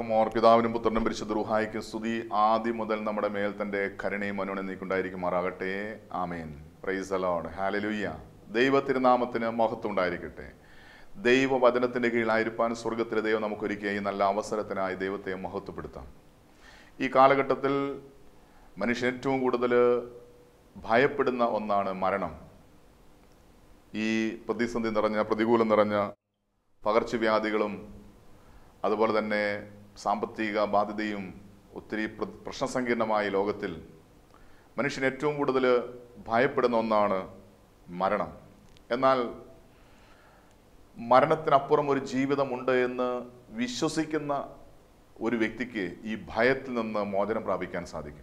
എല്ലാവർക്കും ഓർ പിതാവിനും പുത്രനും പരിശുദ്ധ റുഹായിക്കും സ്തുതി ആദ്യം മുതൽ നമ്മുടെ മേൽ തൻ്റെ കരുണയും അനുണ നീക്കുണ്ടായിരിക്കുമാറാകട്ടെ ആമേൻ പ്രൈസ് അലോഡ് ഹാലലുയ്യ ദൈവ തിരുനാമത്തിന് മഹത്വം ഉണ്ടായിരിക്കട്ടെ വചനത്തിൻ്റെ കീഴിലായിരിക്കാൻ സ്വർഗത്തിലെ ദൈവം നമുക്കൊരുക്കിയ ഈ നല്ല അവസരത്തിനായി ദൈവത്തെ മഹത്വപ്പെടുത്താം ഈ കാലഘട്ടത്തിൽ മനുഷ്യൻ ഏറ്റവും കൂടുതൽ ഭയപ്പെടുന്ന ഒന്നാണ് മരണം ഈ പ്രതിസന്ധി നിറഞ്ഞ പ്രതികൂലം നിറഞ്ഞ പകർച്ചവ്യാധികളും അതുപോലെ തന്നെ സാമ്പത്തിക ബാധ്യതയും ഒത്തിരി പ്രശ്നസങ്കീർണമായ ലോകത്തിൽ മനുഷ്യൻ ഏറ്റവും കൂടുതൽ ഭയപ്പെടുന്ന ഒന്നാണ് മരണം എന്നാൽ മരണത്തിനപ്പുറം ഒരു ജീവിതമുണ്ട് എന്ന് വിശ്വസിക്കുന്ന ഒരു വ്യക്തിക്ക് ഈ ഭയത്തിൽ നിന്ന് മോചനം പ്രാപിക്കാൻ സാധിക്കും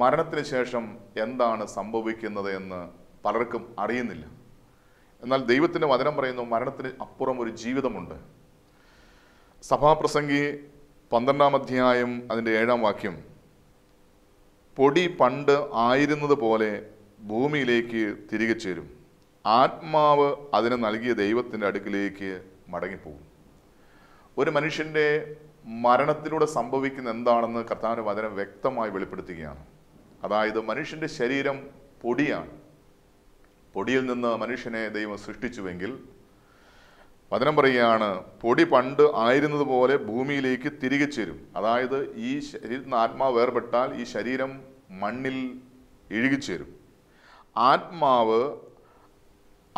മരണത്തിന് ശേഷം എന്താണ് സംഭവിക്കുന്നത് എന്ന് പലർക്കും അറിയുന്നില്ല എന്നാൽ ദൈവത്തിൻ്റെ വചനം പറയുന്നു മരണത്തിന് അപ്പുറം ഒരു ജീവിതമുണ്ട് സഭാപ്രസംഗി പന്ത്രണ്ടാം അധ്യായം അതിൻ്റെ ഏഴാം വാക്യം പൊടി പണ്ട് ആയിരുന്നത് പോലെ ഭൂമിയിലേക്ക് തിരികെ ചേരും ആത്മാവ് അതിന് നൽകിയ ദൈവത്തിൻ്റെ അടുക്കിലേക്ക് മടങ്ങിപ്പോകും ഒരു മനുഷ്യൻ്റെ മരണത്തിലൂടെ സംഭവിക്കുന്ന എന്താണെന്ന് കർത്താവിൻ്റെ വചനം വ്യക്തമായി വെളിപ്പെടുത്തുകയാണ് അതായത് മനുഷ്യൻ്റെ ശരീരം പൊടിയാണ് പൊടിയിൽ നിന്ന് മനുഷ്യനെ ദൈവം സൃഷ്ടിച്ചുവെങ്കിൽ വചനം പറയുകയാണ് പൊടി പണ്ട് ആയിരുന്നത് പോലെ ഭൂമിയിലേക്ക് തിരികെ ചേരും അതായത് ഈ ശരീരത്തിൽ നിന്ന് ആത്മാവ് വേർപെട്ടാൽ ഈ ശരീരം മണ്ണിൽ ഇഴുകിച്ചേരും ആത്മാവ്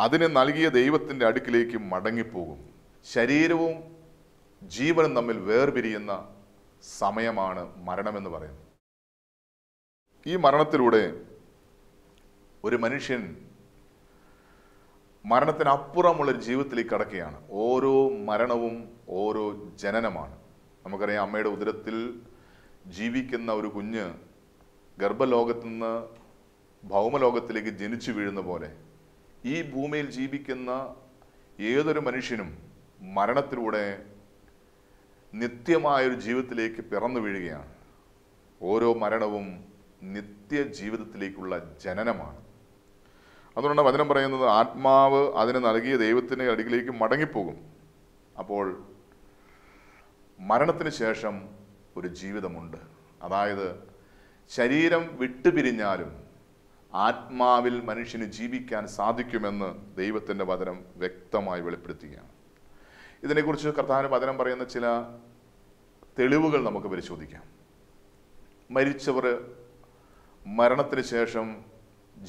അതിനെ നൽകിയ ദൈവത്തിൻ്റെ അടുക്കിലേക്ക് മടങ്ങിപ്പോകും ശരീരവും ജീവനും തമ്മിൽ വേർപിരിയുന്ന സമയമാണ് മരണമെന്ന് പറയുന്നത് ഈ മരണത്തിലൂടെ ഒരു മനുഷ്യൻ മരണത്തിനപ്പുറമുള്ളൊരു ജീവിതത്തിലേക്ക് കടക്കുകയാണ് ഓരോ മരണവും ഓരോ ജനനമാണ് നമുക്കറിയാം അമ്മയുടെ ഉദരത്തിൽ ജീവിക്കുന്ന ഒരു കുഞ്ഞ് ഗർഭലോകത്തു നിന്ന് ഭൗമലോകത്തിലേക്ക് ജനിച്ചു വീഴുന്ന പോലെ ഈ ഭൂമിയിൽ ജീവിക്കുന്ന ഏതൊരു മനുഷ്യനും മരണത്തിലൂടെ നിത്യമായൊരു ജീവിതത്തിലേക്ക് പിറന്നു വീഴുകയാണ് ഓരോ മരണവും നിത്യ ജീവിതത്തിലേക്കുള്ള ജനനമാണ് അതുകൊണ്ട് വചനം പറയുന്നത് ആത്മാവ് അതിന് നൽകിയ ദൈവത്തിൻ്റെ അടുക്കിലേക്ക് മടങ്ങിപ്പോകും അപ്പോൾ മരണത്തിന് ശേഷം ഒരു ജീവിതമുണ്ട് അതായത് ശരീരം വിട്ടുപിരിഞ്ഞാലും ആത്മാവിൽ മനുഷ്യന് ജീവിക്കാൻ സാധിക്കുമെന്ന് ദൈവത്തിൻ്റെ വചനം വ്യക്തമായി വെളിപ്പെടുത്തുകയാണ് ഇതിനെക്കുറിച്ച് കർത്താവിൻ്റെ വചനം പറയുന്ന ചില തെളിവുകൾ നമുക്ക് പരിശോധിക്കാം മരിച്ചവർ മരണത്തിന് ശേഷം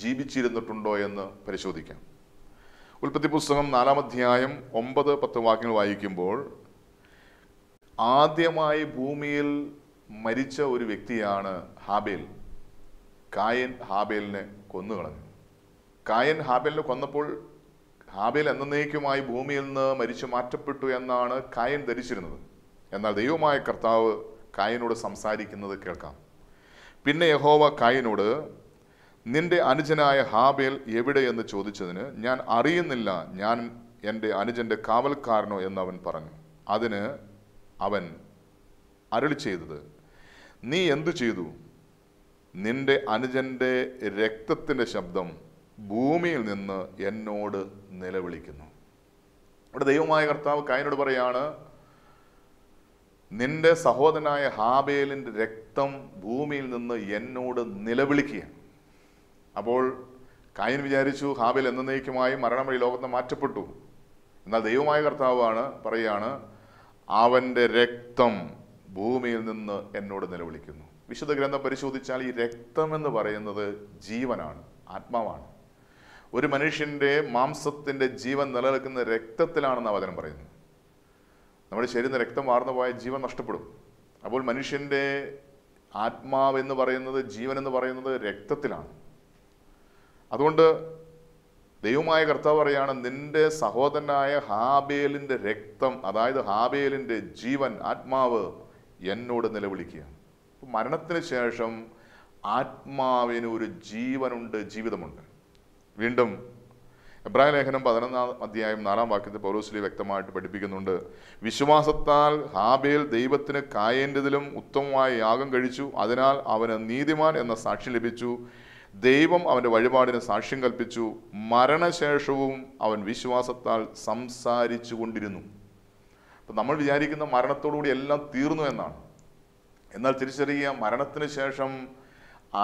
ജീവിച്ചിരുന്നിട്ടുണ്ടോ എന്ന് പരിശോധിക്കാം ഉൽപ്പത്തി പുസ്തകം നാലാം അധ്യായം ഒമ്പത് പത്ത് വാക്യങ്ങൾ വായിക്കുമ്പോൾ ആദ്യമായി ഭൂമിയിൽ മരിച്ച ഒരു വ്യക്തിയാണ് ഹാബേൽ കായൻ ഹാബേലിനെ കൊന്നുകളഞ്ഞു കായൻ ഹാബേലിനെ കൊന്നപ്പോൾ ഹാബേൽ എന്നേക്കുമായി ഭൂമിയിൽ നിന്ന് മരിച്ചു മാറ്റപ്പെട്ടു എന്നാണ് കായൻ ധരിച്ചിരുന്നത് എന്നാൽ ദൈവമായ കർത്താവ് കായനോട് സംസാരിക്കുന്നത് കേൾക്കാം പിന്നെ യഹോവ കായനോട് നിന്റെ അനുജനായ ഹാബേൽ എവിടെയെന്ന് ചോദിച്ചതിന് ഞാൻ അറിയുന്നില്ല ഞാൻ എൻ്റെ അനുജൻ്റെ കാവൽക്കാരനോ എന്ന് അവൻ പറഞ്ഞു അതിന് അവൻ അരളി ചെയ്തത് നീ എന്തു ചെയ്തു നിന്റെ അനുജൻ്റെ രക്തത്തിൻ്റെ ശബ്ദം ഭൂമിയിൽ നിന്ന് എന്നോട് നിലവിളിക്കുന്നു ഇവിടെ ദൈവമായ കർത്താവ് കായനോട് പറയാണ് നിന്റെ സഹോദരനായ ഹാബേലിൻ്റെ രക്തം ഭൂമിയിൽ നിന്ന് എന്നോട് നിലവിളിക്കുകയാണ് അപ്പോൾ കായൻ വിചാരിച്ചു ഹാബിൽ എന്നേക്കുമായി മരണം വഴി ലോകത്ത് മാറ്റപ്പെട്ടു എന്നാൽ ദൈവമായ കർത്താവാണ് പറയുകയാണ് അവൻ്റെ രക്തം ഭൂമിയിൽ നിന്ന് എന്നോട് നിലവിളിക്കുന്നു വിശുദ്ധ ഗ്രന്ഥം പരിശോധിച്ചാൽ ഈ രക്തം എന്ന് പറയുന്നത് ജീവനാണ് ആത്മാവാണ് ഒരു മനുഷ്യൻ്റെ മാംസത്തിൻ്റെ ജീവൻ നിലനിൽക്കുന്ന രക്തത്തിലാണെന്ന് അവതരം പറയുന്നു നമ്മുടെ ശരീരം രക്തം വാർന്നു പോയ ജീവൻ നഷ്ടപ്പെടും അപ്പോൾ മനുഷ്യൻ്റെ ആത്മാവെന്ന് പറയുന്നത് ജീവൻ എന്ന് പറയുന്നത് രക്തത്തിലാണ് അതുകൊണ്ട് ദൈവമായ കർത്താവ് പറയാണ് നിന്റെ സഹോദരനായ ഹാബേലിൻ്റെ രക്തം അതായത് ഹാബേലിൻ്റെ ജീവൻ ആത്മാവ് എന്നോട് നിലവിളിക്കുക മരണത്തിന് ശേഷം ആത്മാവിന് ഒരു ജീവനുണ്ട് ജീവിതമുണ്ട് വീണ്ടും എബ്രാഹിം ലേഖനം പതിനൊന്നാം അധ്യായം നാലാം വാക്യത്തിൽ പൗലോസ്ലി വ്യക്തമായിട്ട് പഠിപ്പിക്കുന്നുണ്ട് വിശ്വാസത്താൽ ഹാബേൽ ദൈവത്തിന് കായേൻ്റെതിലും ഉത്തമമായ യാഗം കഴിച്ചു അതിനാൽ അവന് നീതിമാൻ എന്ന സാക്ഷി ലഭിച്ചു ദൈവം അവൻ്റെ വഴിപാടിന് സാക്ഷ്യം കൽപ്പിച്ചു മരണശേഷവും അവൻ വിശ്വാസത്താൽ സംസാരിച്ചു കൊണ്ടിരുന്നു അപ്പം നമ്മൾ വിചാരിക്കുന്ന മരണത്തോടുകൂടി എല്ലാം തീർന്നു എന്നാണ് എന്നാൽ തിരിച്ചറിയുക മരണത്തിന് ശേഷം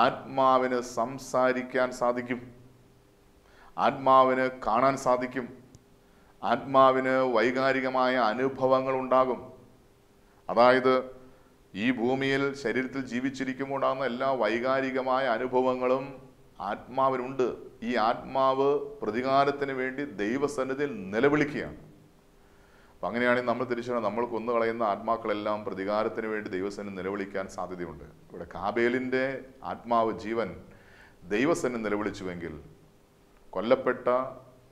ആത്മാവിന് സംസാരിക്കാൻ സാധിക്കും ആത്മാവിന് കാണാൻ സാധിക്കും ആത്മാവിന് വൈകാരികമായ അനുഭവങ്ങൾ ഉണ്ടാകും അതായത് ഈ ഭൂമിയിൽ ശരീരത്തിൽ ജീവിച്ചിരിക്കുമ്പോഴാണ് എല്ലാ വൈകാരികമായ അനുഭവങ്ങളും ആത്മാവിനുണ്ട് ഈ ആത്മാവ് പ്രതികാരത്തിന് വേണ്ടി ദൈവസന്നിധിയിൽ നിലവിളിക്കുകയാണ് അപ്പം അങ്ങനെയാണെങ്കിൽ നമ്മൾ തിരിച്ചറിയണം നമ്മൾ കൊന്നു കളയുന്ന ആത്മാക്കളെല്ലാം പ്രതികാരത്തിന് വേണ്ടി ദൈവസന്നിധി നിലവിളിക്കാൻ സാധ്യതയുണ്ട് ഇവിടെ കാബേലിൻ്റെ ആത്മാവ് ജീവൻ ദൈവസന്നിധി നിലവിളിച്ചുവെങ്കിൽ കൊല്ലപ്പെട്ട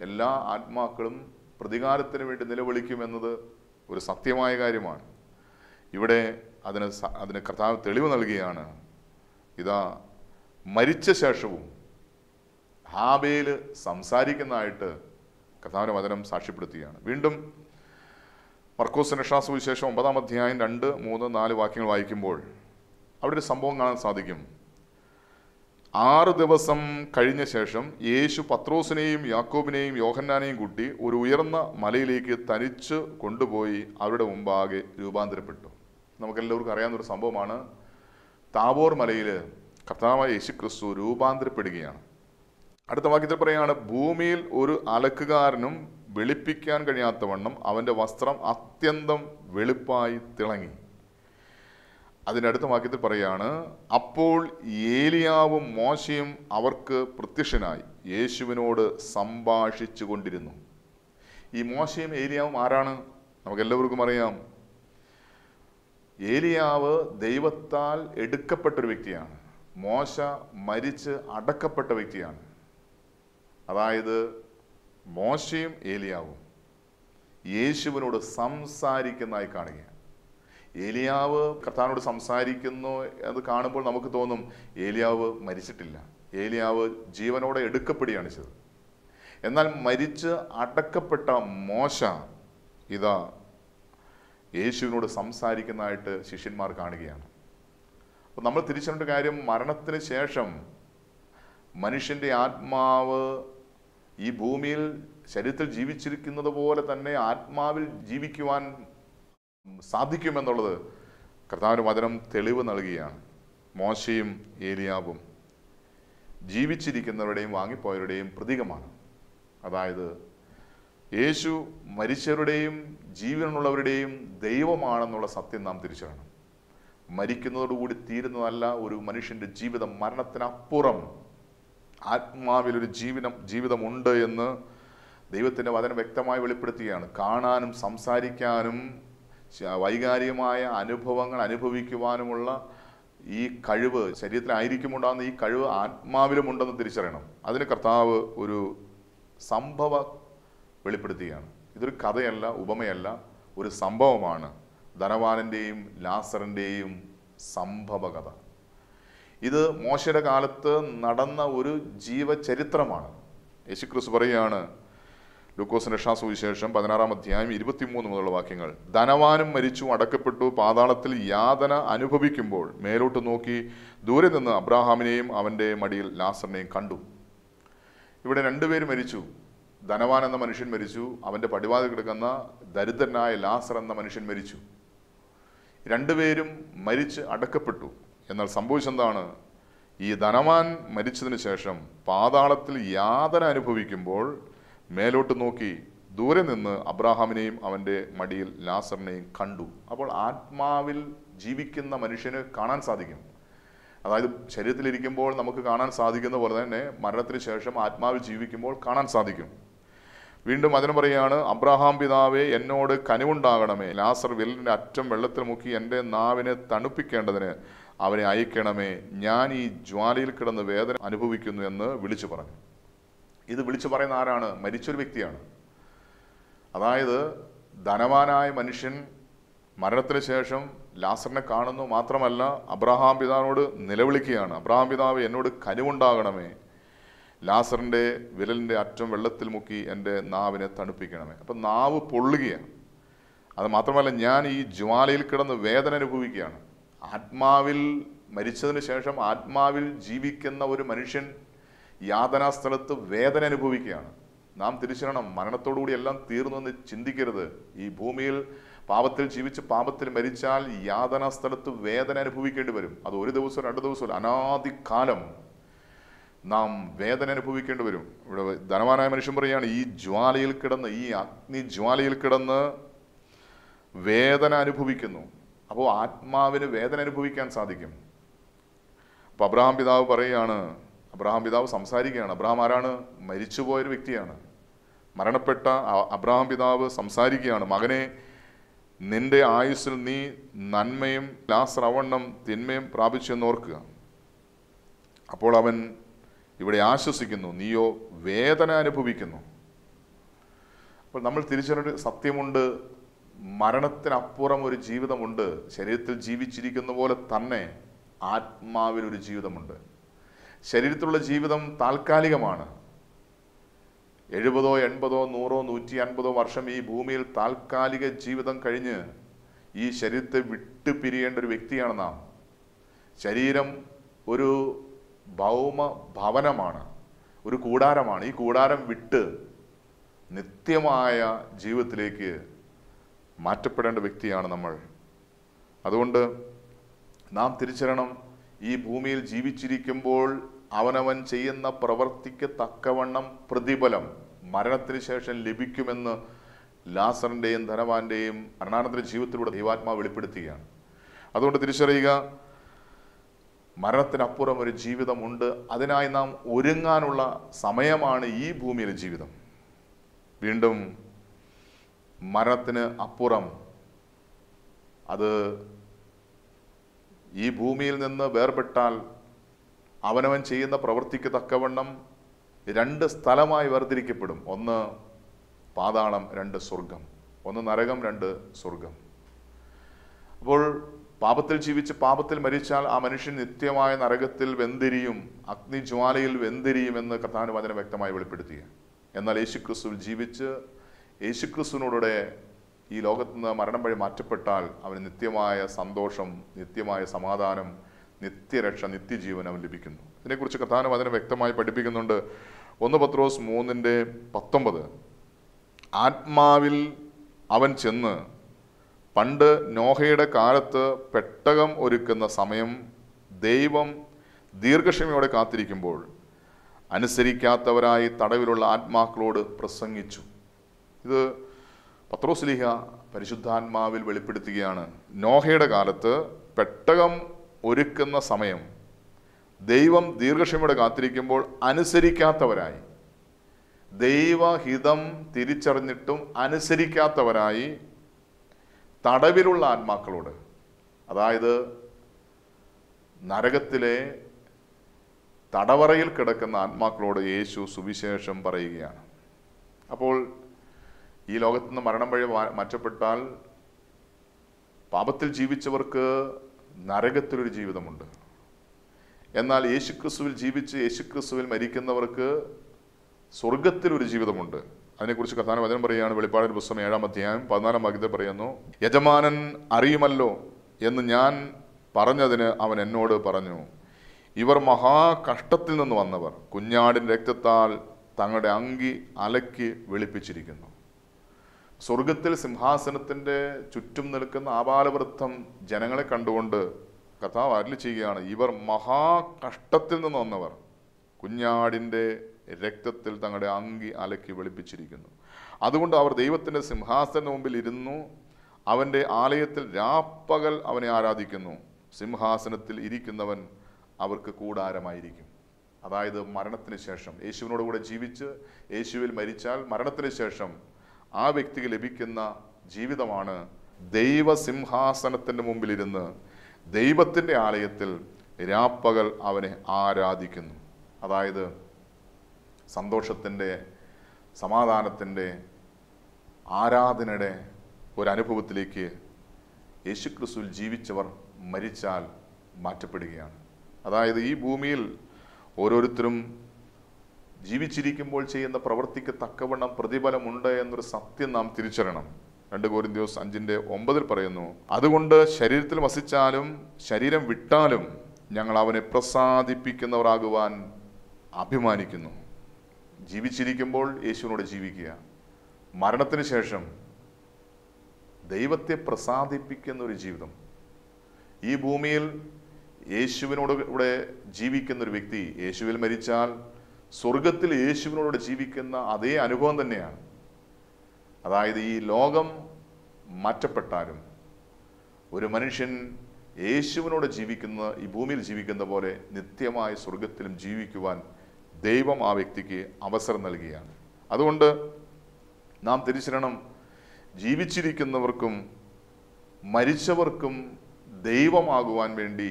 എല്ലാ ആത്മാക്കളും പ്രതികാരത്തിന് വേണ്ടി നിലവിളിക്കുമെന്നത് ഒരു സത്യമായ കാര്യമാണ് ഇവിടെ അതിന് അതിന് കർത്താവ് തെളിവ് നൽകുകയാണ് ഇതാ മരിച്ച ശേഷവും ഹാബേല് സംസാരിക്കുന്നതായിട്ട് കർത്താവിൻ്റെ വചനം സാക്ഷ്യപ്പെടുത്തുകയാണ് വീണ്ടും മർക്കോസ് രക്ഷാസുവിശേഷം ഒമ്പതാം അധ്യായം രണ്ട് മൂന്ന് നാല് വാക്യങ്ങൾ വായിക്കുമ്പോൾ അവിടെ ഒരു സംഭവം കാണാൻ സാധിക്കും ആറ് ദിവസം കഴിഞ്ഞ ശേഷം യേശു പത്രോസിനെയും യാക്കോബിനെയും യോഹന്നാനെയും കൂട്ടി ഒരു ഉയർന്ന മലയിലേക്ക് തനിച്ച് കൊണ്ടുപോയി അവരുടെ മുമ്പാകെ രൂപാന്തരപ്പെട്ടു നമുക്കെല്ലാവർക്കും ഒരു സംഭവമാണ് താബോർ മലയിൽ കർത്താവായ യേശു ക്രിസ്തു രൂപാന്തരപ്പെടുകയാണ് അടുത്ത വാക്യത്തിൽ പറയുകയാണ് ഭൂമിയിൽ ഒരു അലക്കുകാരനും വെളുപ്പിക്കാൻ കഴിയാത്തവണ്ണം അവൻ്റെ വസ്ത്രം അത്യന്തം വെളുപ്പായി തിളങ്ങി അതിൻ്റെ അടുത്ത വാക്യത്തിൽ പറയുകയാണ് അപ്പോൾ ഏലിയാവും മോശയും അവർക്ക് പ്രത്യക്ഷനായി യേശുവിനോട് സംഭാഷിച്ചു കൊണ്ടിരുന്നു ഈ മോശയും ഏലിയാവും ആരാണ് നമുക്കെല്ലാവർക്കും അറിയാം ഏലിയാവ് ദൈവത്താൽ എടുക്കപ്പെട്ടൊരു വ്യക്തിയാണ് മോശ മരിച്ച് അടക്കപ്പെട്ട വ്യക്തിയാണ് അതായത് മോശയും ഏലിയാവും യേശുവിനോട് സംസാരിക്കുന്നതായി കാണുക ഏലിയാവ് കർത്താവിനോട് സംസാരിക്കുന്നു എന്ന് കാണുമ്പോൾ നമുക്ക് തോന്നും ഏലിയാവ് മരിച്ചിട്ടില്ല ഏലിയാവ് ജീവനോടെ എടുക്കപ്പെടുകയാണ് ചെയ്തത് എന്നാൽ മരിച്ച് അടക്കപ്പെട്ട മോശ ഇതാ യേശുവിനോട് സംസാരിക്കുന്നതായിട്ട് ശിഷ്യന്മാർ കാണുകയാണ് അപ്പം നമ്മൾ തിരിച്ചറിഞ്ഞ കാര്യം മരണത്തിന് ശേഷം മനുഷ്യൻ്റെ ആത്മാവ് ഈ ഭൂമിയിൽ ശരീരത്തിൽ ജീവിച്ചിരിക്കുന്നത് പോലെ തന്നെ ആത്മാവിൽ ജീവിക്കുവാൻ സാധിക്കുമെന്നുള്ളത് കർത്താവിൻ്റെ വചനം തെളിവ് നൽകുകയാണ് മോശയും ഏലിയാവും ജീവിച്ചിരിക്കുന്നവരുടെയും വാങ്ങിപ്പോയവരുടെയും പ്രതീകമാണ് അതായത് യേശു മരിച്ചവരുടെയും ജീവനുള്ളവരുടെയും ദൈവമാണെന്നുള്ള സത്യം നാം തിരിച്ചറിയണം മരിക്കുന്നതോടുകൂടി തീരുന്നതല്ല ഒരു മനുഷ്യൻ്റെ ജീവിതം മരണത്തിനപ്പുറം ആത്മാവിലൊരു ജീവിതം ജീവിതമുണ്ട് എന്ന് ദൈവത്തിൻ്റെ വചനം വ്യക്തമായി വെളിപ്പെടുത്തുകയാണ് കാണാനും സംസാരിക്കാനും വൈകാരികമായ അനുഭവങ്ങൾ അനുഭവിക്കുവാനുമുള്ള ഈ കഴിവ് ശരീരത്തിലായിരിക്കുമുണ്ടാകുന്ന ഈ കഴിവ് ആത്മാവിലുമുണ്ടെന്ന് തിരിച്ചറിയണം അതിന് കർത്താവ് ഒരു സംഭവ വെളിപ്പെടുത്തുകയാണ് ഇതൊരു കഥയല്ല ഉപമയല്ല ഒരു സംഭവമാണ് ധനവാനൻ്റെയും ലാസറിൻ്റെയും സംഭവ കഥ ഇത് മോശയുടെ കാലത്ത് നടന്ന ഒരു ജീവചരിത്രമാണ് യേശുക്രിസ് പറയുകയാണ് ലൂക്കോസിന്റെ വിശേഷം പതിനാറാം അധ്യായം ഇരുപത്തിമൂന്ന് മുതലുള്ള വാക്യങ്ങൾ ധനവാനും മരിച്ചു അടക്കപ്പെട്ടു പാതാളത്തിൽ യാതന അനുഭവിക്കുമ്പോൾ മേലോട്ട് നോക്കി ദൂരെ നിന്ന് അബ്രാഹാമിനെയും അവൻ്റെ മടിയിൽ ലാസറിനെയും കണ്ടു ഇവിടെ രണ്ടുപേരും മരിച്ചു ധനവാൻ എന്ന മനുഷ്യൻ മരിച്ചു അവൻ്റെ പടിവാതിൽ കിടക്കുന്ന ദരിദ്രനായ ലാസർ എന്ന മനുഷ്യൻ മരിച്ചു രണ്ടുപേരും മരിച്ച് അടക്കപ്പെട്ടു എന്നാൽ സംഭവിച്ചെന്താണ് ഈ ധനവാൻ മരിച്ചതിന് ശേഷം പാതാളത്തിൽ യാതന അനുഭവിക്കുമ്പോൾ മേലോട്ട് നോക്കി ദൂരെ നിന്ന് അബ്രാഹാമിനെയും അവൻ്റെ മടിയിൽ ലാസറിനെയും കണ്ടു അപ്പോൾ ആത്മാവിൽ ജീവിക്കുന്ന മനുഷ്യന് കാണാൻ സാധിക്കും അതായത് ശരീരത്തിലിരിക്കുമ്പോൾ നമുക്ക് കാണാൻ സാധിക്കുന്ന പോലെ തന്നെ മരണത്തിന് ശേഷം ആത്മാവിൽ ജീവിക്കുമ്പോൾ കാണാൻ സാധിക്കും വീണ്ടും അതിന് പറയുകയാണ് അബ്രഹാം പിതാവെ എന്നോട് കനിവുണ്ടാകണമേ ലാസർ വെല്ലിൻ്റെ അറ്റം വെള്ളത്തിൽ മുക്കി എൻ്റെ നാവിനെ തണുപ്പിക്കേണ്ടതിന് അവനെ അയക്കണമേ ഞാൻ ഈ ജ്വാലയിൽ കിടന്ന് വേദന അനുഭവിക്കുന്നു എന്ന് വിളിച്ചു പറഞ്ഞു ഇത് വിളിച്ചു പറയുന്ന ആരാണ് മരിച്ചൊരു വ്യക്തിയാണ് അതായത് ധനവാനായ മനുഷ്യൻ മരണത്തിന് ശേഷം ലാസറിനെ കാണുന്നു മാത്രമല്ല അബ്രഹാം പിതാവിനോട് നിലവിളിക്കുകയാണ് അബ്രഹാം പിതാവ് എന്നോട് കനിവുണ്ടാകണമേ ലാസറിൻ്റെ വിരലിൻ്റെ അറ്റം വെള്ളത്തിൽ മുക്കി എൻ്റെ നാവിനെ തണുപ്പിക്കണമേ അപ്പം നാവ് പൊള്ളുകയാണ് അത് മാത്രമല്ല ഞാൻ ഈ ജ്വാലയിൽ കിടന്ന് വേദന അനുഭവിക്കുകയാണ് ആത്മാവിൽ മരിച്ചതിന് ശേഷം ആത്മാവിൽ ജീവിക്കുന്ന ഒരു മനുഷ്യൻ യാതനാസ്ഥലത്ത് വേദന അനുഭവിക്കുകയാണ് നാം തിരിച്ചറിയണം മരണത്തോടുകൂടി എല്ലാം എന്ന് ചിന്തിക്കരുത് ഈ ഭൂമിയിൽ പാപത്തിൽ ജീവിച്ച് പാപത്തിൽ മരിച്ചാൽ യാതനാസ്ഥലത്ത് വേദന അനുഭവിക്കേണ്ടി വരും അത് ഒരു ദിവസം രണ്ട് ദിവസമല്ല അനാദിക്കാലം നാം വേദന അനുഭവിക്കേണ്ടി വരും ഇവിടെ ധനവാനായ മനുഷ്യൻ പറയുകയാണ് ഈ ജ്വാലയിൽ കിടന്ന് ഈ അഗ്നി ജ്വാലയിൽ കിടന്ന് വേദന അനുഭവിക്കുന്നു അപ്പോൾ ആത്മാവിന് വേദന അനുഭവിക്കാൻ സാധിക്കും അപ്പോൾ അബ്രഹാം പിതാവ് പറയുകയാണ് അബ്രഹാം പിതാവ് സംസാരിക്കുകയാണ് അബ്രഹാം ആരാണ് മരിച്ചുപോയൊരു വ്യക്തിയാണ് മരണപ്പെട്ട അബ്രഹാം പിതാവ് സംസാരിക്കുകയാണ് മകനെ നിന്റെ ആയുസ്സിൽ നീ നന്മയും ലാ ശ്രവണ്ണം തിന്മയും ഓർക്കുക അപ്പോൾ അവൻ ഇവിടെ ആശ്വസിക്കുന്നു നീയോ വേദന അനുഭവിക്കുന്നു അപ്പോൾ നമ്മൾ തിരിച്ചറിഞ്ഞ സത്യമുണ്ട് മരണത്തിനപ്പുറം ഒരു ജീവിതമുണ്ട് ശരീരത്തിൽ ജീവിച്ചിരിക്കുന്ന പോലെ തന്നെ ആത്മാവിൽ ഒരു ജീവിതമുണ്ട് ശരീരത്തിലുള്ള ജീവിതം താൽക്കാലികമാണ് എഴുപതോ എൺപതോ നൂറോ നൂറ്റി അൻപതോ വർഷം ഈ ഭൂമിയിൽ താൽക്കാലിക ജീവിതം കഴിഞ്ഞ് ഈ ശരീരത്തെ വിട്ടു പിരിയേണ്ട ഒരു വ്യക്തിയാണ് നാം ശരീരം ഒരു ഭൗമ ഭവനമാണ് ഒരു കൂടാരമാണ് ഈ കൂടാരം വിട്ട് നിത്യമായ ജീവിതത്തിലേക്ക് മാറ്റപ്പെടേണ്ട വ്യക്തിയാണ് നമ്മൾ അതുകൊണ്ട് നാം തിരിച്ചറിയണം ഈ ഭൂമിയിൽ ജീവിച്ചിരിക്കുമ്പോൾ അവനവൻ ചെയ്യുന്ന പ്രവർത്തിക്ക് തക്കവണ്ണം പ്രതിഫലം മരണത്തിന് ശേഷം ലഭിക്കുമെന്ന് ലാസറിൻ്റെയും ധനവാന്റെയും മരണാനന്തര ജീവിതത്തിലൂടെ ദൈവാത്മാവ് വെളിപ്പെടുത്തുകയാണ് അതുകൊണ്ട് തിരിച്ചറിയുക മരണത്തിനപ്പുറം ഒരു ജീവിതമുണ്ട് അതിനായി നാം ഒരുങ്ങാനുള്ള സമയമാണ് ഈ ഭൂമിയിലെ ജീവിതം വീണ്ടും മരണത്തിന് അപ്പുറം അത് ഈ ഭൂമിയിൽ നിന്ന് വേർപെട്ടാൽ അവനവൻ ചെയ്യുന്ന പ്രവൃത്തിക്ക് തക്കവണ്ണം രണ്ട് സ്ഥലമായി വേർതിരിക്കപ്പെടും ഒന്ന് പാതാളം രണ്ട് സ്വർഗം ഒന്ന് നരകം രണ്ട് സ്വർഗം അപ്പോൾ പാപത്തിൽ ജീവിച്ച് പാപത്തിൽ മരിച്ചാൽ ആ മനുഷ്യൻ നിത്യമായ നരകത്തിൽ വെന്തിരിയും അഗ്നിജ്വാലയിൽ എന്ന് കഥാനുവാചന വ്യക്തമായി വെളിപ്പെടുത്തിയ എന്നാൽ യേശുക്രിസ്തുവിൽ ജീവിച്ച് യേശുക്രിസ്തുവിനോടെ ഈ ലോകത്ത് നിന്ന് മരണം വഴി മാറ്റപ്പെട്ടാൽ അവന് നിത്യമായ സന്തോഷം നിത്യമായ സമാധാനം നിത്യരക്ഷ നിത്യജീവൻ അവൻ ലഭിക്കുന്നു ഇതിനെക്കുറിച്ച് കഥാനുവാചന വ്യക്തമായി പഠിപ്പിക്കുന്നുണ്ട് ഒന്ന് പത്രോസ് മൂന്നിൻ്റെ പത്തൊമ്പത് ആത്മാവിൽ അവൻ ചെന്ന് പണ്ട് നോഹയുടെ കാലത്ത് പെട്ടകം ഒരുക്കുന്ന സമയം ദൈവം ദീർഘക്ഷമയോടെ കാത്തിരിക്കുമ്പോൾ അനുസരിക്കാത്തവരായി തടവിലുള്ള ആത്മാക്കളോട് പ്രസംഗിച്ചു ഇത് പത്രോസ്ലിഹ പരിശുദ്ധാത്മാവിൽ വെളിപ്പെടുത്തുകയാണ് നോഹയുടെ കാലത്ത് പെട്ടകം ഒരുക്കുന്ന സമയം ദൈവം ദീർഘക്ഷമയോടെ കാത്തിരിക്കുമ്പോൾ അനുസരിക്കാത്തവരായി ദൈവഹിതം തിരിച്ചറിഞ്ഞിട്ടും അനുസരിക്കാത്തവരായി തടവിലുള്ള ആത്മാക്കളോട് അതായത് നരകത്തിലെ തടവറയിൽ കിടക്കുന്ന ആത്മാക്കളോട് യേശു സുവിശേഷം പറയുകയാണ് അപ്പോൾ ഈ ലോകത്ത് നിന്ന് മരണം വഴി മാറ്റപ്പെട്ടാൽ പാപത്തിൽ ജീവിച്ചവർക്ക് നരകത്തിലൊരു ജീവിതമുണ്ട് എന്നാൽ യേശുക്രിസ്തുവിൽ ജീവിച്ച് യേശുക്രിസ്തുവിൽ മരിക്കുന്നവർക്ക് സ്വർഗത്തിലൊരു ജീവിതമുണ്ട് അതിനെക്കുറിച്ച് കഥാന വചനം പറയുകയാണ് വെളിപ്പാടിൻ്റെ പുസ്തകം ഏഴാം അധ്യായം പതിനാലാം വാക്യത്തിൽ പറയുന്നു യജമാനൻ അറിയുമല്ലോ എന്ന് ഞാൻ പറഞ്ഞതിന് അവൻ എന്നോട് പറഞ്ഞു ഇവർ മഹാകഷ്ടത്തിൽ നിന്ന് വന്നവർ കുഞ്ഞാടിൻ്റെ രക്തത്താൽ തങ്ങളുടെ അങ്കി അലക്കി വെളുപ്പിച്ചിരിക്കുന്നു സ്വർഗത്തിൽ സിംഹാസനത്തിൻ്റെ ചുറ്റും നിൽക്കുന്ന ആപാലവൃത്തം ജനങ്ങളെ കണ്ടുകൊണ്ട് കഥാവാരിൽ ചെയ്യുകയാണ് ഇവർ മഹാകഷ്ടത്തിൽ നിന്ന് വന്നവർ കുഞ്ഞാടിൻ്റെ രക്തത്തിൽ തങ്ങളുടെ അങ്കി അലക്കി വെളുപ്പിച്ചിരിക്കുന്നു അതുകൊണ്ട് അവർ ദൈവത്തിൻ്റെ സിംഹാസന മുമ്പിൽ ഇരുന്നു അവൻ്റെ ആലയത്തിൽ രാപ്പകൽ അവനെ ആരാധിക്കുന്നു സിംഹാസനത്തിൽ ഇരിക്കുന്നവൻ അവർക്ക് കൂടാരമായിരിക്കും അതായത് മരണത്തിന് ശേഷം യേശുവിനോട് കൂടെ ജീവിച്ച് യേശുവിൽ മരിച്ചാൽ മരണത്തിന് ശേഷം ആ വ്യക്തിക്ക് ലഭിക്കുന്ന ജീവിതമാണ് ദൈവസിംഹാസനത്തിൻ്റെ മുമ്പിലിരുന്ന് ദൈവത്തിൻ്റെ ആലയത്തിൽ രാപ്പകൽ അവനെ ആരാധിക്കുന്നു അതായത് സന്തോഷത്തിൻ്റെ സമാധാനത്തിൻ്റെ ആരാധനയുടെ ഒരനുഭവത്തിലേക്ക് യേശുക്രിസ്തുവിൽ ജീവിച്ചവർ മരിച്ചാൽ മാറ്റപ്പെടുകയാണ് അതായത് ഈ ഭൂമിയിൽ ഓരോരുത്തരും ജീവിച്ചിരിക്കുമ്പോൾ ചെയ്യുന്ന പ്രവൃത്തിക്ക് തക്കവണ്ണം പ്രതിഫലമുണ്ട് എന്നൊരു സത്യം നാം തിരിച്ചറിയണം രണ്ട് കോരിന്ത്യോസ് അഞ്ചിൻ്റെ ഒമ്പതിൽ പറയുന്നു അതുകൊണ്ട് ശരീരത്തിൽ വസിച്ചാലും ശരീരം വിട്ടാലും ഞങ്ങൾ അവനെ പ്രസാദിപ്പിക്കുന്നവരാകുവാൻ അഭിമാനിക്കുന്നു ജീവിച്ചിരിക്കുമ്പോൾ യേശുവിനോട് ജീവിക്കുക മരണത്തിന് ശേഷം ദൈവത്തെ പ്രസാദിപ്പിക്കുന്ന ഒരു ജീവിതം ഈ ഭൂമിയിൽ യേശുവിനോട് ഇവിടെ ജീവിക്കുന്ന ഒരു വ്യക്തി യേശുവിൽ മരിച്ചാൽ സ്വർഗത്തിൽ യേശുവിനോട് ജീവിക്കുന്ന അതേ അനുഭവം തന്നെയാണ് അതായത് ഈ ലോകം മാറ്റപ്പെട്ടാലും ഒരു മനുഷ്യൻ യേശുവിനോട് ജീവിക്കുന്ന ഈ ഭൂമിയിൽ ജീവിക്കുന്ന പോലെ നിത്യമായി സ്വർഗത്തിലും ജീവിക്കുവാൻ ദൈവം ആ വ്യക്തിക്ക് അവസരം നൽകുകയാണ് അതുകൊണ്ട് നാം തിരിച്ചറിയണം ജീവിച്ചിരിക്കുന്നവർക്കും മരിച്ചവർക്കും ദൈവമാകുവാൻ വേണ്ടി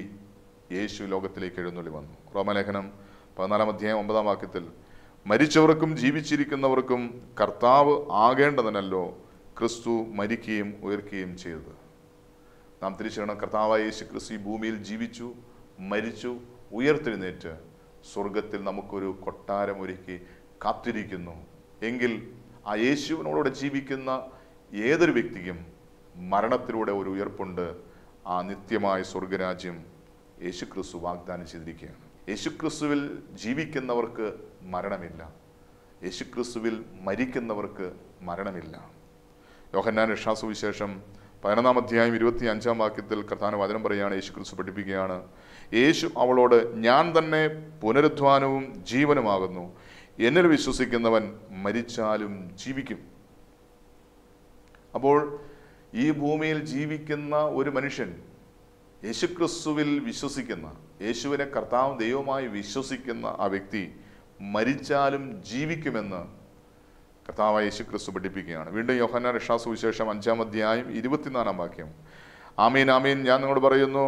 യേശു ലോകത്തിലേക്ക് എഴുന്നള്ളി വന്നു റോമലേഖനം പതിനാലാം അധ്യായം ഒമ്പതാം വാക്യത്തിൽ മരിച്ചവർക്കും ജീവിച്ചിരിക്കുന്നവർക്കും കർത്താവ് ആകേണ്ടതിനല്ലോ ക്രിസ്തു മരിക്കുകയും ഉയർക്കുകയും ചെയ്തത് നാം തിരിച്ചറിയണം കർത്താവായ യേശു ക്രിസ്തു ഈ ഭൂമിയിൽ ജീവിച്ചു മരിച്ചു ഉയർത്തെഴുന്നേറ്റ് സ്വർഗത്തിൽ നമുക്കൊരു കൊട്ടാരമൊരുക്കി കാത്തിരിക്കുന്നു എങ്കിൽ ആ യേശുവിനോടുകൂടെ ജീവിക്കുന്ന ഏതൊരു വ്യക്തിക്കും മരണത്തിലൂടെ ഒരു ഉയർപ്പുണ്ട് ആ നിത്യമായ സ്വർഗരാജ്യം യേശുക്രിസ്തു വാഗ്ദാനം ചെയ്തിരിക്കുകയാണ് യേശുക്രിസ്തുവിൽ ജീവിക്കുന്നവർക്ക് മരണമില്ല യേശുക്രിസ്തുവിൽ മരിക്കുന്നവർക്ക് മരണമില്ല യോഹന്നാൻ രക്ഷാസുവിശേഷം പതിനൊന്നാം അധ്യായം ഇരുപത്തി അഞ്ചാം വാക്യത്തിൽ കർത്താന വചനം പറയുകയാണ് യേശുക്രിസ്തു പഠിപ്പിക്കുകയാണ് യേശു അവളോട് ഞാൻ തന്നെ പുനരുദ്ധാനവും ജീവനുമാകുന്നു എന്നിൽ വിശ്വസിക്കുന്നവൻ മരിച്ചാലും ജീവിക്കും അപ്പോൾ ഈ ഭൂമിയിൽ ജീവിക്കുന്ന ഒരു മനുഷ്യൻ യേശുക്രിസ്തുവിൽ വിശ്വസിക്കുന്ന യേശുവിനെ കർത്താവ് ദൈവമായി വിശ്വസിക്കുന്ന ആ വ്യക്തി മരിച്ചാലും ജീവിക്കുമെന്ന് കർത്താവ് യേശു ക്രിസ്തു പഠിപ്പിക്കുകയാണ് വീണ്ടും യോഹന്ന രക്ഷാസുവിശേഷം അഞ്ചാം അധ്യായം ഇരുപത്തിനാലാം വാക്യം ആമീൻ ആമീൻ ഞാൻ നിങ്ങളോട് പറയുന്നു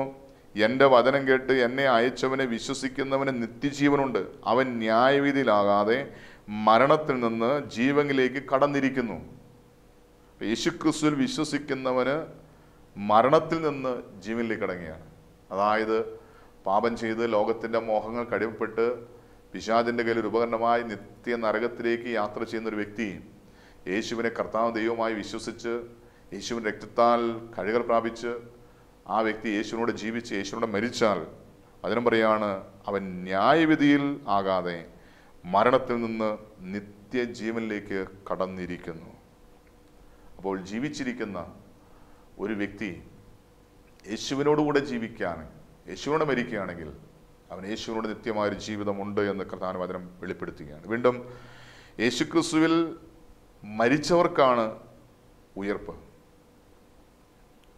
എൻ്റെ വചനം കേട്ട് എന്നെ അയച്ചവനെ വിശ്വസിക്കുന്നവന് നിത്യജീവനുണ്ട് അവൻ ന്യായവിധിയിലാകാതെ മരണത്തിൽ നിന്ന് ജീവനിലേക്ക് കടന്നിരിക്കുന്നു യേശുക്രിസ്തുവിൽ വിശ്വസിക്കുന്നവന് മരണത്തിൽ നിന്ന് ജീവനിലേക്ക് അടങ്ങിയാണ് അതായത് പാപം ചെയ്ത് ലോകത്തിൻ്റെ മോഹങ്ങൾ കടിവപ്പെട്ട് പിശാദിൻ്റെ കയ്യിൽ ഒരു ഉപകരണമായി നിത്യ നരകത്തിലേക്ക് യാത്ര ചെയ്യുന്ന ഒരു വ്യക്തി യേശുവിനെ കർത്താവ് ദൈവമായി വിശ്വസിച്ച് യേശുവിൻ്റെ രക്തത്താൽ കഴുകൽ പ്രാപിച്ച് ആ വ്യക്തി യേശുവിനോട് ജീവിച്ച് യേശുവിനോട് മരിച്ചാൽ അതിനും പറയാണ് അവൻ ന്യായവിധിയിൽ ആകാതെ മരണത്തിൽ നിന്ന് നിത്യജീവനിലേക്ക് കടന്നിരിക്കുന്നു അപ്പോൾ ജീവിച്ചിരിക്കുന്ന ഒരു വ്യക്തി യേശുവിനോടുകൂടെ ജീവിക്കാൻ യേശുവിനോട് മരിക്കുകയാണെങ്കിൽ അവൻ യേശുവിനോട് നിത്യമായൊരു ജീവിതമുണ്ട് എന്ന് കഥാനുവാചനം വെളിപ്പെടുത്തുകയാണ് വീണ്ടും യേശുക്രിസ്തുവിൽ മരിച്ചവർക്കാണ് ഉയർപ്പ്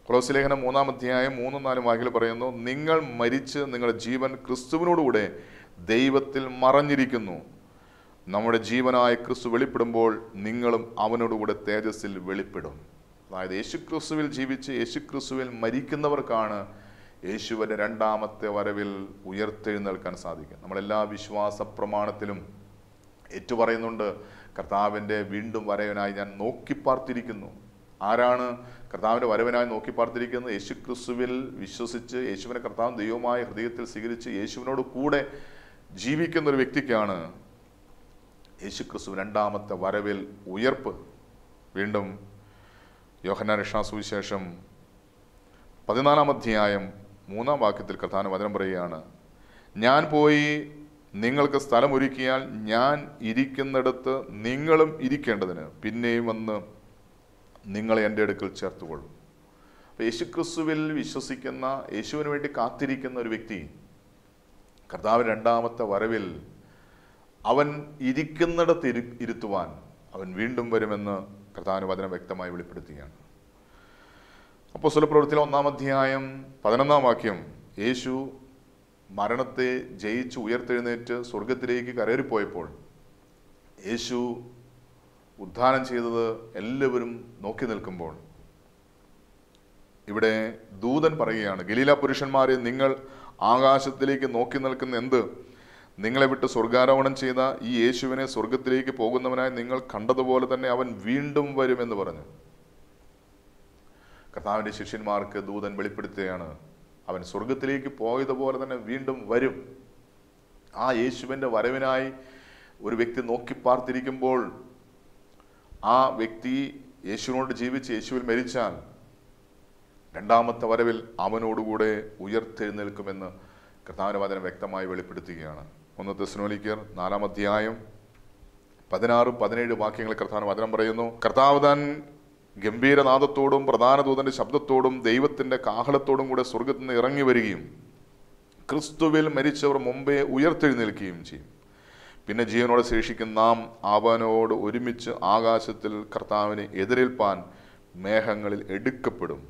കൊളോസി ലേഖനം മൂന്നാം അധ്യായം മൂന്നും നാലും വാക്കിൽ പറയുന്നു നിങ്ങൾ മരിച്ച് നിങ്ങളുടെ ജീവൻ ക്രിസ്തുവിനോടുകൂടെ ദൈവത്തിൽ മറഞ്ഞിരിക്കുന്നു നമ്മുടെ ജീവനായ ക്രിസ്തു വെളിപ്പെടുമ്പോൾ നിങ്ങളും അവനോടുകൂടെ തേജസ്സിൽ വെളിപ്പെടും അതായത് യേശുക്രിസ്തുവിൽ ജീവിച്ച് യേശുക്രിസ്തുവിൽ മരിക്കുന്നവർക്കാണ് യേശുവിൻ്റെ രണ്ടാമത്തെ വരവിൽ ഉയർത്തെഴുന്നേൽക്കാൻ സാധിക്കും നമ്മളെല്ലാ വിശ്വാസ പ്രമാണത്തിലും ഏറ്റുപറയുന്നുണ്ട് പറയുന്നുണ്ട് കർത്താവിൻ്റെ വീണ്ടും വരവിനായി ഞാൻ നോക്കിപ്പാർത്തിരിക്കുന്നു ആരാണ് കർത്താവിൻ്റെ വരവനായി നോക്കി പാർത്തിരിക്കുന്നത് യേശു ക്രിസ്തുവിൽ വിശ്വസിച്ച് യേശുവിനെ കർത്താവ് ദൈവമായ ഹൃദയത്തിൽ സ്വീകരിച്ച് യേശുവിനോട് കൂടെ ജീവിക്കുന്ന ഒരു വ്യക്തിക്കാണ് യേശു ക്രിസ്തു രണ്ടാമത്തെ വരവിൽ ഉയർപ്പ് വീണ്ടും രക്ഷാ സുവിശേഷം പതിനാലാം അധ്യായം മൂന്നാം വാക്യത്തിൽ കർത്താവിന് വചനം പറയുകയാണ് ഞാൻ പോയി നിങ്ങൾക്ക് സ്ഥലമൊരുക്കിയാൽ ഞാൻ ഇരിക്കുന്നിടത്ത് നിങ്ങളും ഇരിക്കേണ്ടതിന് പിന്നെയും വന്ന് നിങ്ങളെ എൻ്റെ അടുക്കൽ ചേർത്തുകൊള്ളും അപ്പോൾ യേശുക്രിസ്തുവിൽ വിശ്വസിക്കുന്ന യേശുവിന് വേണ്ടി കാത്തിരിക്കുന്ന ഒരു വ്യക്തി കർത്താവ് രണ്ടാമത്തെ വരവിൽ അവൻ ഇരിക്കുന്നിടത്ത് ഇരു ഇരുത്തുവാൻ അവൻ വീണ്ടും വരുമെന്ന് കർത്താവിന് വചനം വ്യക്തമായി വെളിപ്പെടുത്തുകയാണ് അപ്പോൾ സ്വലപ്രവൃത്തിയിലെ ഒന്നാം അധ്യായം പതിനൊന്നാം വാക്യം യേശു മരണത്തെ ജയിച്ച് ഉയർത്തെഴുന്നേറ്റ് സ്വർഗത്തിലേക്ക് കരയറിപ്പോയപ്പോൾ യേശു ഉദ്ധാനം ചെയ്തത് എല്ലാവരും നോക്കി നിൽക്കുമ്പോൾ ഇവിടെ ദൂതൻ പറയുകയാണ് ഗലീല പുരുഷന്മാരെ നിങ്ങൾ ആകാശത്തിലേക്ക് നോക്കി നിൽക്കുന്ന എന്ത് നിങ്ങളെ വിട്ട് സ്വർഗാരോഹണം ചെയ്ത ഈ യേശുവിനെ സ്വർഗത്തിലേക്ക് പോകുന്നവനായി നിങ്ങൾ കണ്ടതുപോലെ തന്നെ അവൻ വീണ്ടും വരുമെന്ന് പറഞ്ഞു കർത്താവിൻ്റെ ശിഷ്യന്മാർക്ക് ദൂതൻ വെളിപ്പെടുത്തുകയാണ് അവൻ സ്വർഗത്തിലേക്ക് പോയതുപോലെ തന്നെ വീണ്ടും വരും ആ യേശുവിൻ്റെ വരവിനായി ഒരു വ്യക്തി നോക്കി പാർത്തിരിക്കുമ്പോൾ ആ വ്യക്തി യേശുവിനോട് ജീവിച്ച് യേശുവിൽ മരിച്ചാൽ രണ്ടാമത്തെ വരവിൽ അവനോടുകൂടെ ഉയർത്തെഴുന്നേൽക്കുമെന്ന് കർത്താവിനവചനം വ്യക്തമായി വെളിപ്പെടുത്തുകയാണ് ഒന്ന് തെസ്നോലിക്കർ നാലാം അധ്യായം പതിനാറ് പതിനേഴ് വാക്യങ്ങൾ കർത്താവിന് വചനം പറയുന്നു കർത്താവ് ഗംഭീരനാഥത്തോടും ഗംഭീരനാദത്തോടും പ്രധാനദൂതന്റെ ശബ്ദത്തോടും ദൈവത്തിന്റെ കാഹളത്തോടും കൂടെ സ്വർഗത്തിൽ നിന്ന് ഇറങ്ങി വരികയും ക്രിസ്തുവിൽ മരിച്ചവർ മുമ്പേ ഉയർത്തെഴുന്നേൽക്കുകയും ചെയ്യും പിന്നെ ജീവനോട് ശേഷിക്കും നാം അവനോട് ഒരുമിച്ച് ആകാശത്തിൽ കർത്താവിനെ എതിരേൽപ്പാൻ മേഘങ്ങളിൽ എടുക്കപ്പെടും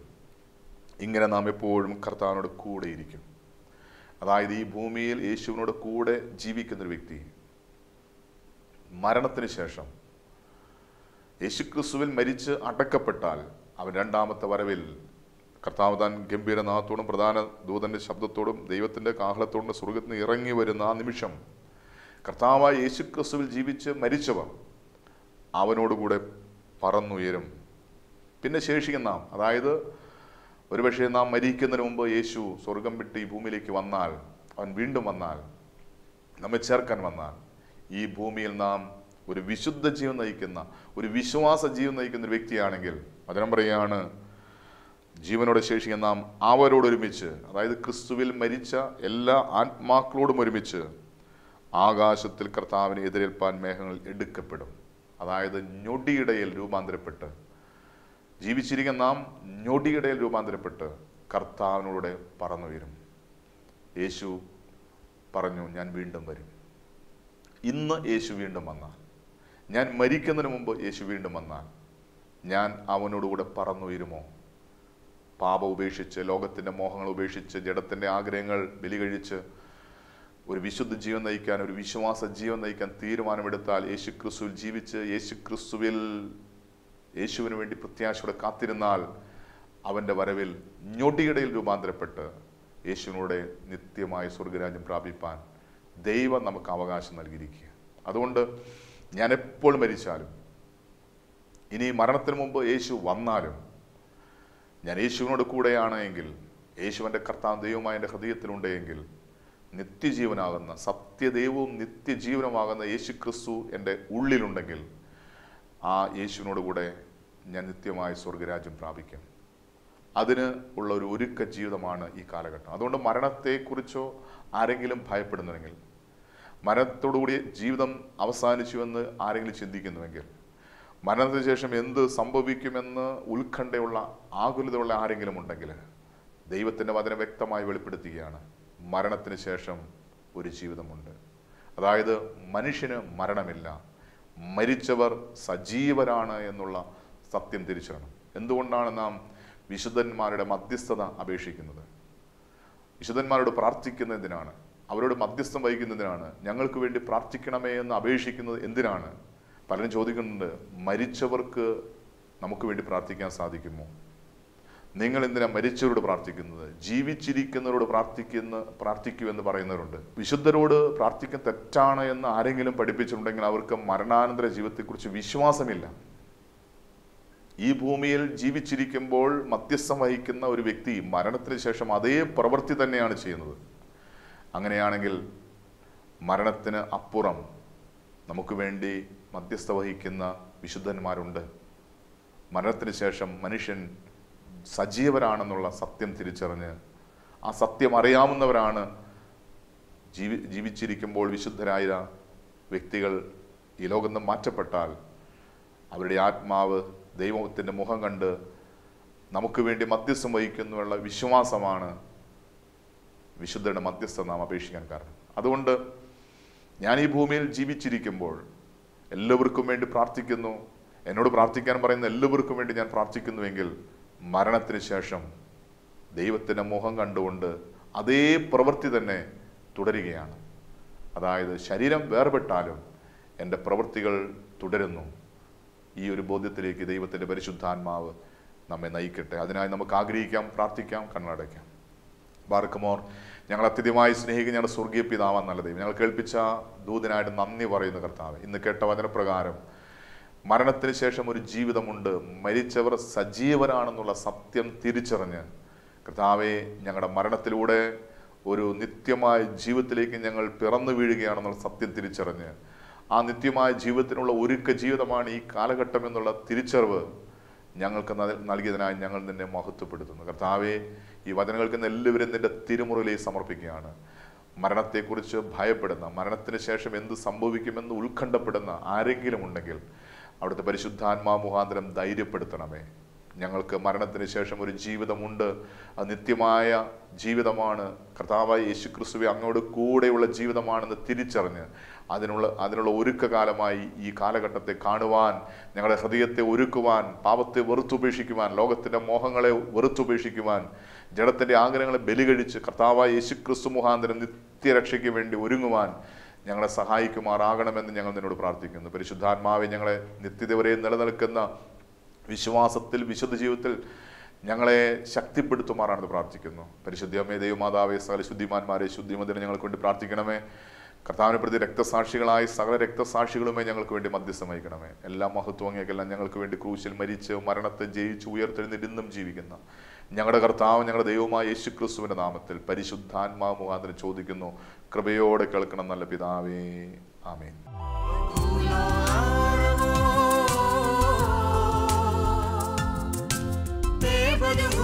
ഇങ്ങനെ നാം എപ്പോഴും കർത്താവിനോട് കൂടെയിരിക്കും അതായത് ഈ ഭൂമിയിൽ യേശുവിനോട് കൂടെ ജീവിക്കുന്നൊരു വ്യക്തി മരണത്തിന് ശേഷം യേശുക്രിസ്തുവിൽ മരിച്ച് അടക്കപ്പെട്ടാൽ അവൻ രണ്ടാമത്തെ വരവിൽ കർത്താവ് താൻ ഗംഭീരനാഥത്തോടും പ്രധാന ദൂതൻ്റെ ശബ്ദത്തോടും ദൈവത്തിൻ്റെ കാഹളത്തോടും സ്വർഗത്തിന് ഇറങ്ങി വരുന്ന ആ നിമിഷം കർത്താവായ യേശു ക്രിസ്തുവിൽ ജീവിച്ച് മരിച്ചവർ അവനോടുകൂടെ പറന്നുയരും പിന്നെ ശേഷിക്കുന്ന അതായത് ഒരുപക്ഷെ നാം മരിക്കുന്നതിന് മുമ്പ് യേശു സ്വർഗം വിട്ട് ഈ ഭൂമിയിലേക്ക് വന്നാൽ അവൻ വീണ്ടും വന്നാൽ നമ്മെ ചേർക്കാൻ വന്നാൽ ഈ ഭൂമിയിൽ നാം ഒരു വിശുദ്ധ ജീവൻ നയിക്കുന്ന ഒരു വിശ്വാസ ജീവൻ നയിക്കുന്ന ഒരു വ്യക്തിയാണെങ്കിൽ വചനം പറയുകയാണ് ജീവനോട് ശേഷിക്കുന്ന നാം അവരോടൊരുമിച്ച് അതായത് ക്രിസ്തുവിൽ മരിച്ച എല്ലാ ആത്മാക്കളോടും ഒരുമിച്ച് ആകാശത്തിൽ കർത്താവിനെ എതിരേൽപ്പാൻ മേഘങ്ങൾ എടുക്കപ്പെടും അതായത് ഞൊടിയിടയിൽ രൂപാന്തരപ്പെട്ട് ജീവിച്ചിരിക്കുന്ന നാം ഞൊടിയിടയിൽ രൂപാന്തരപ്പെട്ട് കർത്താവിനൂടെ പറന്നു വരും യേശു പറഞ്ഞു ഞാൻ വീണ്ടും വരും ഇന്ന് യേശു വീണ്ടും വന്നാൽ ഞാൻ മരിക്കുന്നതിന് മുമ്പ് യേശു വീണ്ടും വന്നാൽ ഞാൻ അവനോടുകൂടെ പറന്നുയരുമോ പാപ ഉപേക്ഷിച്ച് ലോകത്തിൻ്റെ മോഹങ്ങൾ ഉപേക്ഷിച്ച് ജഡത്തിൻ്റെ ആഗ്രഹങ്ങൾ ബലികഴിച്ച് ഒരു വിശുദ്ധ ജീവൻ നയിക്കാൻ ഒരു വിശ്വാസ ജീവൻ നയിക്കാൻ തീരുമാനമെടുത്താൽ യേശു ക്രിസ്തുവിൽ ജീവിച്ച് യേശു ക്രിസ്തുവിൽ യേശുവിന് വേണ്ടി പ്രത്യാശയോടെ കാത്തിരുന്നാൽ അവൻ്റെ വരവിൽ ഞൊടിയിടയിൽ രൂപാന്തരപ്പെട്ട് യേശുവിനോടെ നിത്യമായ സ്വർഗരാജ്യം പ്രാപിപ്പാൻ ദൈവം നമുക്ക് അവകാശം നൽകിയിരിക്കുക അതുകൊണ്ട് ഞാൻ എപ്പോൾ മരിച്ചാലും ഇനി മരണത്തിന് മുമ്പ് യേശു വന്നാലും ഞാൻ യേശുവിനോട് കൂടെയാണ് എങ്കിൽ യേശുവിൻ്റെ കർത്താവ് ദൈവമായ എൻ്റെ ഹൃദയത്തിലുണ്ടെങ്കിൽ നിത്യജീവനാകുന്ന സത്യദൈവവും നിത്യജീവനമാകുന്ന യേശു ക്രിസ്തു എൻ്റെ ഉള്ളിലുണ്ടെങ്കിൽ ആ യേശുവിനോട് കൂടെ ഞാൻ നിത്യമായി സ്വർഗരാജ്യം പ്രാപിക്കും അതിന് ഉള്ള ഒരു ഒരുക്ക ജീവിതമാണ് ഈ കാലഘട്ടം അതുകൊണ്ട് മരണത്തെക്കുറിച്ചോ ആരെങ്കിലും ഭയപ്പെടുന്നുവെങ്കിൽ മരണത്തോടുകൂടി ജീവിതം അവസാനിച്ചുവെന്ന് ആരെങ്കിലും ചിന്തിക്കുന്നുവെങ്കിൽ മരണത്തിന് ശേഷം എന്ത് സംഭവിക്കുമെന്ന് ഉത്കണ്ഠയുള്ള ആകുലതയുള്ള ആരെങ്കിലും ഉണ്ടെങ്കിൽ ദൈവത്തിൻ്റെ വചനം വ്യക്തമായി വെളിപ്പെടുത്തുകയാണ് മരണത്തിന് ശേഷം ഒരു ജീവിതമുണ്ട് അതായത് മനുഷ്യന് മരണമില്ല മരിച്ചവർ സജീവരാണ് എന്നുള്ള സത്യം തിരിച്ചറിയണം എന്തുകൊണ്ടാണ് നാം വിശുദ്ധന്മാരുടെ മധ്യസ്ഥത അപേക്ഷിക്കുന്നത് വിശുദ്ധന്മാരോട് പ്രാർത്ഥിക്കുന്നതിനാണ് അവരോട് മധ്യസ്ഥം വഹിക്കുന്നതിനാണ് ഞങ്ങൾക്ക് വേണ്ടി പ്രാർത്ഥിക്കണമേ എന്ന് അപേക്ഷിക്കുന്നത് എന്തിനാണ് പലരും ചോദിക്കുന്നുണ്ട് മരിച്ചവർക്ക് നമുക്ക് വേണ്ടി പ്രാർത്ഥിക്കാൻ സാധിക്കുമോ നിങ്ങൾ എന്തിനാ മരിച്ചവരോട് പ്രാർത്ഥിക്കുന്നത് ജീവിച്ചിരിക്കുന്നവരോട് പ്രാർത്ഥിക്കുന്ന എന്ന് പറയുന്നവരുണ്ട് വിശുദ്ധരോട് പ്രാർത്ഥിക്കാൻ തെറ്റാണ് എന്ന് ആരെങ്കിലും പഠിപ്പിച്ചിട്ടുണ്ടെങ്കിൽ അവർക്ക് മരണാനന്തര ജീവിതത്തെക്കുറിച്ച് വിശ്വാസമില്ല ഈ ഭൂമിയിൽ ജീവിച്ചിരിക്കുമ്പോൾ മധ്യസ്ഥം വഹിക്കുന്ന ഒരു വ്യക്തി മരണത്തിന് ശേഷം അതേ പ്രവൃത്തി തന്നെയാണ് ചെയ്യുന്നത് അങ്ങനെയാണെങ്കിൽ മരണത്തിന് അപ്പുറം നമുക്ക് വേണ്ടി മധ്യസ്ഥ വഹിക്കുന്ന വിശുദ്ധന്മാരുണ്ട് മരണത്തിന് ശേഷം മനുഷ്യൻ സജീവരാണെന്നുള്ള സത്യം തിരിച്ചറിഞ്ഞ് ആ സത്യം അറിയാവുന്നവരാണ് ജീവി ജീവിച്ചിരിക്കുമ്പോൾ വിശുദ്ധരായ വ്യക്തികൾ ഈ ലോകത്ത് മാറ്റപ്പെട്ടാൽ അവരുടെ ആത്മാവ് ദൈവത്തിൻ്റെ മുഖം കണ്ട് നമുക്ക് വേണ്ടി മധ്യസ്ഥം വഹിക്കുന്നുള്ള വിശ്വാസമാണ് വിശുദ്ധരുടെ മധ്യസ്ഥ നാം അപേക്ഷിക്കാൻ കാരണം അതുകൊണ്ട് ഞാൻ ഈ ഭൂമിയിൽ ജീവിച്ചിരിക്കുമ്പോൾ എല്ലാവർക്കും വേണ്ടി പ്രാർത്ഥിക്കുന്നു എന്നോട് പ്രാർത്ഥിക്കാൻ പറയുന്ന എല്ലാവർക്കും വേണ്ടി ഞാൻ പ്രാർത്ഥിക്കുന്നുവെങ്കിൽ മരണത്തിന് ശേഷം ദൈവത്തിൻ്റെ മുഖം കണ്ടുകൊണ്ട് അതേ പ്രവൃത്തി തന്നെ തുടരുകയാണ് അതായത് ശരീരം വേർപെട്ടാലും എൻ്റെ പ്രവൃത്തികൾ തുടരുന്നു ഈ ഒരു ബോധ്യത്തിലേക്ക് ദൈവത്തിൻ്റെ പരിശുദ്ധാത്മാവ് നമ്മെ നയിക്കട്ടെ അതിനായി നമുക്ക് ആഗ്രഹിക്കാം പ്രാർത്ഥിക്കാം കണ്ണടയ്ക്കാം ബാർക്കുമോർ ഞങ്ങൾ അത്യധികമായി സ്നേഹിക്കുന്ന ഞങ്ങളുടെ സ്വർഗീയ പിതാവാൻ നല്ല ദൈവം ഞങ്ങൾ കേൾപ്പിച്ച ദൂതനായിട്ട് നന്ദി പറയുന്ന കർത്താവ് ഇന്ന് കേട്ട വചനപ്രകാരം മരണത്തിന് ശേഷം ഒരു ജീവിതമുണ്ട് മരിച്ചവർ സജീവരാണെന്നുള്ള സത്യം തിരിച്ചറിഞ്ഞ് കർത്താവെ ഞങ്ങളുടെ മരണത്തിലൂടെ ഒരു നിത്യമായ ജീവിതത്തിലേക്ക് ഞങ്ങൾ പിറന്നു വീഴുകയാണെന്നുള്ള സത്യം തിരിച്ചറിഞ്ഞ് ആ നിത്യമായ ജീവിതത്തിനുള്ള ഒരുക്ക ജീവിതമാണ് ഈ കാലഘട്ടം എന്നുള്ള തിരിച്ചറിവ് ഞങ്ങൾക്ക് നൽകിയതിനായി ഞങ്ങൾ നിന്നെ മഹത്വപ്പെടുത്തുന്നു കർത്താവെ ഈ വചനങ്ങൾക്ക് എല്ലാവരും നിന്റെ തിരുമുറിയിലേക്ക് സമർപ്പിക്കുകയാണ് മരണത്തെക്കുറിച്ച് ഭയപ്പെടുന്ന മരണത്തിന് ശേഷം എന്ത് സംഭവിക്കുമെന്ന് ഉത്കണ്ഠപ്പെടുന്ന ആരെങ്കിലും ഉണ്ടെങ്കിൽ അവിടുത്തെ പരിശുദ്ധാത്മാ മുഖാന്തരം ധൈര്യപ്പെടുത്തണമേ ഞങ്ങൾക്ക് മരണത്തിന് ശേഷം ഒരു ജീവിതമുണ്ട് അത് നിത്യമായ ജീവിതമാണ് കർത്താവായ യേശു ക്രിസ്തുവെ അങ്ങോട് കൂടെയുള്ള ജീവിതമാണെന്ന് തിരിച്ചറിഞ്ഞ് അതിനുള്ള അതിനുള്ള ഒരുക്കകാലമായി ഈ കാലഘട്ടത്തെ കാണുവാൻ ഞങ്ങളുടെ ഹൃദയത്തെ ഒരുക്കുവാൻ പാപത്തെ വെറുത്തുപേക്ഷിക്കുവാൻ ലോകത്തിൻ്റെ മോഹങ്ങളെ വെറുത്തുപേക്ഷിക്കുവാൻ ജഡത്തിൻ്റെ ആഗ്രഹങ്ങളെ ബലികഴിച്ച് കർത്താവായ യേശു ക്രിസ്തു മുഖാന്തരം നിത്യരക്ഷയ്ക്ക് വേണ്ടി ഒരുങ്ങുവാൻ ഞങ്ങളെ സഹായിക്കുമാറാകണമെന്ന് ഞങ്ങൾ നിന്നോട് പ്രാർത്ഥിക്കുന്നു പരിശുദ്ധാത്മാവെ ഞങ്ങളെ നിത്യത വരെ നിലനിൽക്കുന്ന വിശ്വാസത്തിൽ വിശുദ്ധ ജീവിതത്തിൽ ഞങ്ങളെ ശക്തിപ്പെടുത്തുമാറാണെന്ന് പ്രാർത്ഥിക്കുന്നു പരിശുദ്ധമേ ദൈവമാതാവേ സകല ശുദ്ധിമാന്മാരെ ശുദ്ധിമതിനെ ഞങ്ങൾക്ക് വേണ്ടി പ്രാർത്ഥിക്കണമേ കർത്താവിനെ പ്രതി രക്തസാക്ഷികളായി സകല രക്തസാക്ഷികളുമേ ഞങ്ങൾക്ക് വേണ്ടി മധ്യസ്ഥമയക്കണമേ എല്ലാ മഹത്വങ്ങൾക്കെല്ലാം ഞങ്ങൾക്ക് വേണ്ടി ക്രൂശിൽ മരിച്ച് മരണത്തെ ജയിച്ച് ഉയർത്തെഴുന്നിരുന്നും ജീവിക്കുന്ന ഞങ്ങളുടെ കർത്താവ് ഞങ്ങളുടെ ദൈവമായ യേശു ക്രിസ്തുവിൻ്റെ നാമത്തിൽ പരിശുദ്ധാത്മാ മുഖാന്തരം ചോദിക്കുന്നു കൃപയോടെ കേൾക്കണം നല്ല പിതാവേ ആമേൻ ദേവനോ